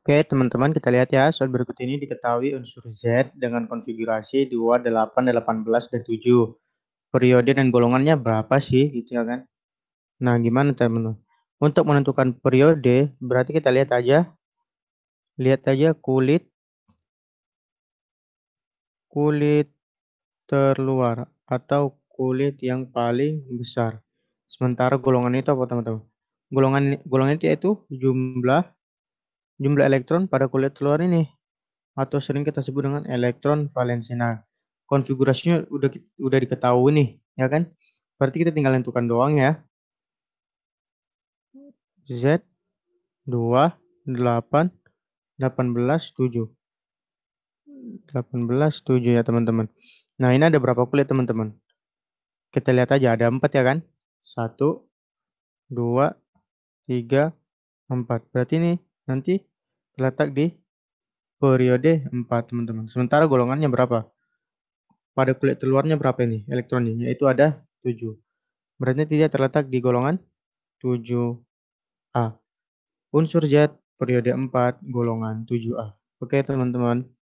Oke, teman-teman kita lihat ya, soal berikut ini diketahui unsur Z dengan konfigurasi 2, 8, 18, dan 7. Periode dan golongannya berapa sih gitu ya kan? Nah, gimana teman-teman? Untuk menentukan periode, berarti kita lihat aja. Lihat aja kulit. Kulit terluar atau kulit yang paling besar. Sementara golongan itu apa teman-teman? Golongan golongan itu yaitu jumlah jumlah elektron pada kulit telur ini atau sering kita sebut dengan elektron valensi. Nah, konfigurasinya udah udah diketahui nih, ya kan? Berarti kita tinggal tentukan doang ya. Z 2 8 18 7. 18 7 ya, teman-teman. Nah, ini ada berapa kulit, teman-teman? Kita lihat aja ada 4 ya kan? 1 2 3 4. Berarti ini nanti terletak di periode 4, teman-teman. Sementara golongannya berapa? Pada kulit terluarnya berapa ini elektronnya? Yaitu ada 7. Beratnya tidak terletak di golongan 7A. Unsur zat periode 4 golongan 7A. Oke, teman-teman.